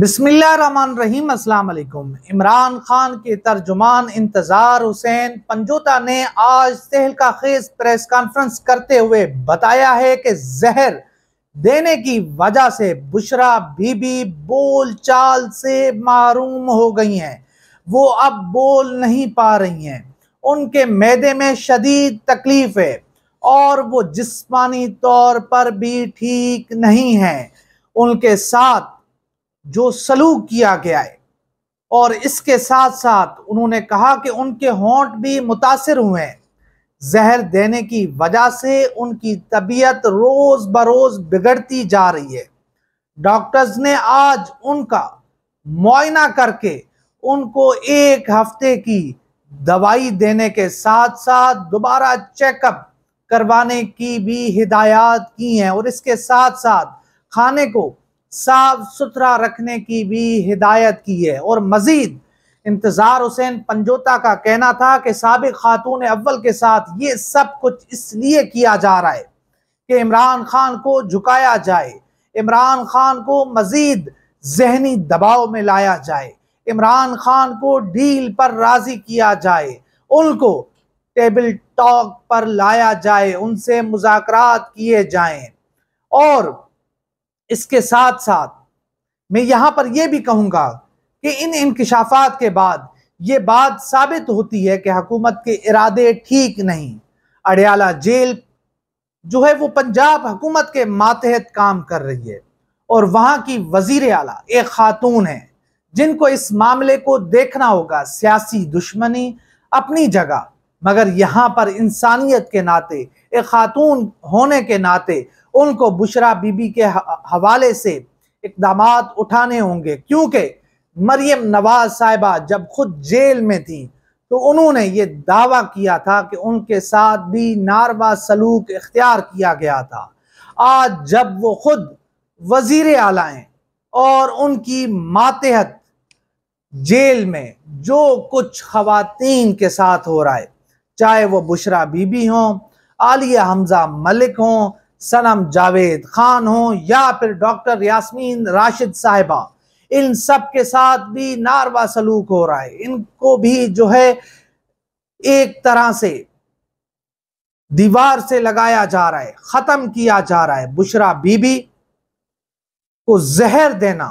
بسم اللہ الرحمن الرحیم السلام علیکم عمران خان کے ترجمان انتظار حسین پنجوتا نے آج تہلکہ کا خیز پریس کانفرنس کرتے ہوئے بتایا ہے کہ زہر دینے کی وجہ سے بشرا بی بی بول چال سے معروم ہو گئی ہیں وہ اب بول نہیں پا رہی ہیں ان کے میدے میں شدید تکلیف ہے اور وہ جسمانی طور پر بھی ٹھیک نہیں ہیں ان کے ساتھ جو سلوک کیا گیا ہے اور اس کے ساتھ ساتھ انہوں نے کہا کہ ان کے ہونٹ بھی متاثر ہوئے ہیں زہر دینے کی وجہ سے ان کی طبیعت روز بروز بگڑتی جا رہی ہے ڈاکٹرز نے آج ان کا معائنہ کر کے ان کو ایک ہفتے کی دوائی دینے کے ساتھ ساتھ دوبارہ چیک اپ کروانے کی بھی ہدایات کی ہیں اور اس کے ساتھ ساتھ کھانے کو صاف سترہ رکھنے کی بھی ہدایت کی ہے اور مزید انتظار حسین پنجوتا کا کہنا تھا کہ سابق خاتون اول کے ساتھ یہ سب کچھ اس لیے کیا جا رہا ہے کہ عمران خان کو جھکایا جائے عمران خان کو مزید ذہنی دباؤ میں لایا جائے عمران خان کو ڈیل پر راضی کیا جائے ان کو ٹیبل ٹاک پر لایا جائے ان سے مذاکرات کیے جائیں اور اس کے ساتھ ساتھ میں یہاں پر یہ بھی کہوں گا کہ ان انکشافات کے بعد یہ بات ثابت ہوتی ہے کہ حکومت کے ارادے ٹھیک نہیں جیل جو ہے وہ پنجاب حکومت کے ماتحت کام کر رہی ہے اور وہاں کی وزیر اعلیٰ ایک خاتون ہے جن کو اس معاملے کو دیکھنا ہوگا سیاسی دشمنی اپنی جگہ مگر یہاں پر انسانیت کے ناطے خاتون ہونے کے ناطے ان کو بشرا بی بی کے حوالے سے اقدامات اٹھانے ہوں گے کیونکہ مریم نواز صاحبہ جب خود جیل میں تھیں تو انہوں نے یہ دعویٰ کیا تھا کہ ان کے ساتھ بھی ناروا سلوک اختیار کیا گیا تھا آج جب وہ خود وزیر اعلیٰ ہیں اور ان کی ماتحت جیل میں جو کچھ خواتین کے ساتھ ہو رہا ہے چاہے وہ بشرا بی بی ہوں عالیہ حمزہ ملک ہوں سلم جاوید خان ہوں یا پھر ڈاکٹر یاسمین راشد صاحبہ ان سب کے ساتھ بھی ناروا سلوک ہو رہا ہے ان کو بھی جو ہے ایک طرح سے دیوار سے لگایا جا رہا ہے ختم کیا جا رہا ہے بشرا بی بی کو زہر دینا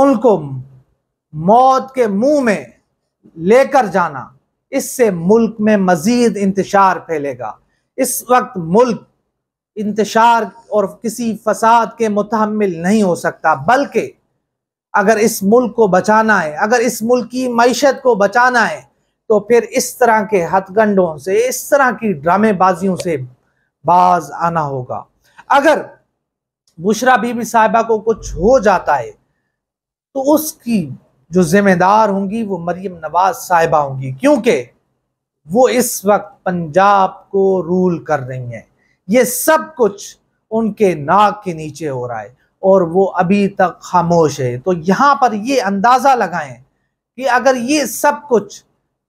ان کو موت کے منہ میں لے کر جانا اس سے ملک میں مزید انتشار پھیلے گا اس وقت ملک انتشار اور کسی فساد کے متحمل نہیں ہو سکتا بلکہ اگر اس ملک کو بچانا ہے اگر اس ملک کی معیشت کو بچانا ہے تو پھر اس طرح کے ہتھ گنڈوں سے اس طرح کی ڈرامے بازیوں سے باز آنا ہوگا اگر بشرا بی بی صاحبہ کو کچھ ہو جاتا ہے تو اس کی جو ذمہ دار ہوں گی وہ مریم نواز صاحبہ ہوں گی کیونکہ وہ اس وقت پنجاب کو رول کر رہی ہیں یہ سب کچھ ان کے ناک کے نیچے ہو رہا ہے اور وہ ابھی تک خاموش ہے تو یہاں پر یہ اندازہ لگائیں کہ اگر یہ سب کچھ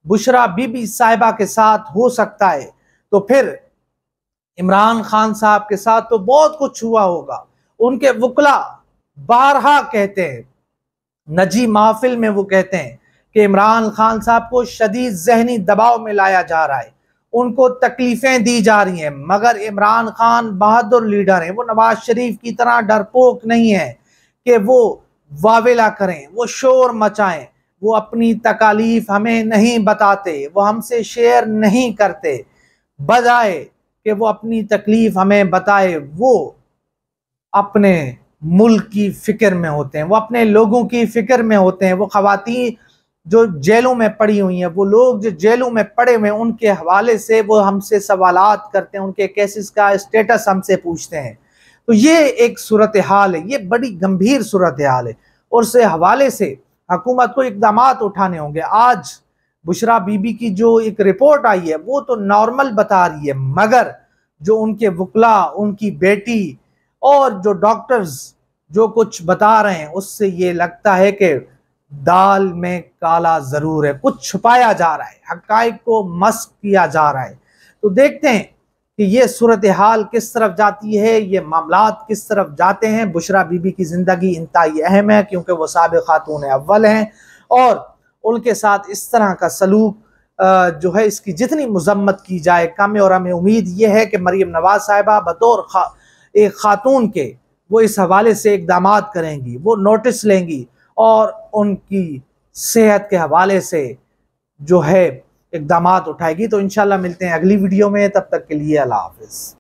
بشرا بی بی صاحبہ کے ساتھ ہو سکتا ہے تو پھر عمران خان صاحب کے ساتھ تو بہت کچھ ہوا ہوگا ان کے وکلا بارہا کہتے ہیں نجی محفل میں وہ کہتے ہیں کہ عمران خان صاحب کو شدید ذہنی دباؤ میں لایا جا رہا ہے ان کو تکلیفیں دی جا رہی ہیں مگر عمران خان بہادر لیڈر ہیں وہ نواز شریف کی طرح ڈرپوک نہیں ہے کہ وہ واویلہ کریں وہ شور مچائیں وہ اپنی تکالیف ہمیں نہیں بتاتے وہ ہم سے شیئر نہیں کرتے بجائے کہ وہ اپنی تکلیف ہمیں بتائے وہ اپنے ملک کی فکر میں ہوتے ہیں وہ اپنے لوگوں کی فکر میں ہوتے ہیں وہ خواتین جو جیلوں میں پڑی ہوئی ہیں وہ لوگ جو جیلوں میں پڑے ہوئے ہیں ان کے حوالے سے وہ ہم سے سوالات کرتے ہیں ان کے کیسز کا اسٹیٹس ہم سے پوچھتے ہیں تو یہ ایک صورتحال ہے یہ بڑی گمبھیر صورتحال ہے اور اس حوالے سے حکومت کو اقدامات اٹھانے ہوں گے آج بشرا بی بی کی جو ایک رپورٹ آئی ہے وہ تو نارمل بتا رہی ہے مگر جو ان کے وکلا ان کی بیٹی اور جو ڈاکٹرز جو کچھ بتا رہے ہیں اس سے یہ لگتا ہے کہ دال میں کالا ضرور ہے کچھ چھپایا جا رہا ہے حقائق کو مسک کیا جا رہا ہے تو دیکھتے ہیں کہ یہ صورتحال کس طرف جاتی ہے یہ معاملات کس طرف جاتے ہیں بشرا بی بی کی زندگی انتہائی اہم ہے کیونکہ وہ سابق خاتون اول ہیں اور ان کے ساتھ اس طرح کا سلوک جو ہے اس کی جتنی مذمت کی جائے کم اور ہمیں امید یہ ہے کہ مریم نواز صاحبہ بطور خا ایک خاتون کے وہ اس حوالے سے اقدامات کریں گی وہ نوٹس لیں گی اور ان کی صحت کے حوالے سے جو ہے اقدامات اٹھائے گی تو انشاءاللہ ملتے ہیں اگلی ویڈیو میں تب تک کے لیے اللہ حافظ